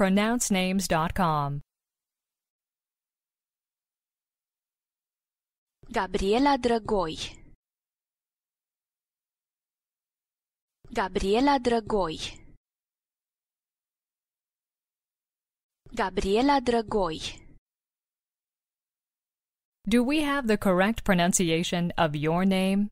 pronouncenames.com. Gabriela Dragoi Gabriela Dragoi Gabriela Dragoi Do we have the correct pronunciation of your name?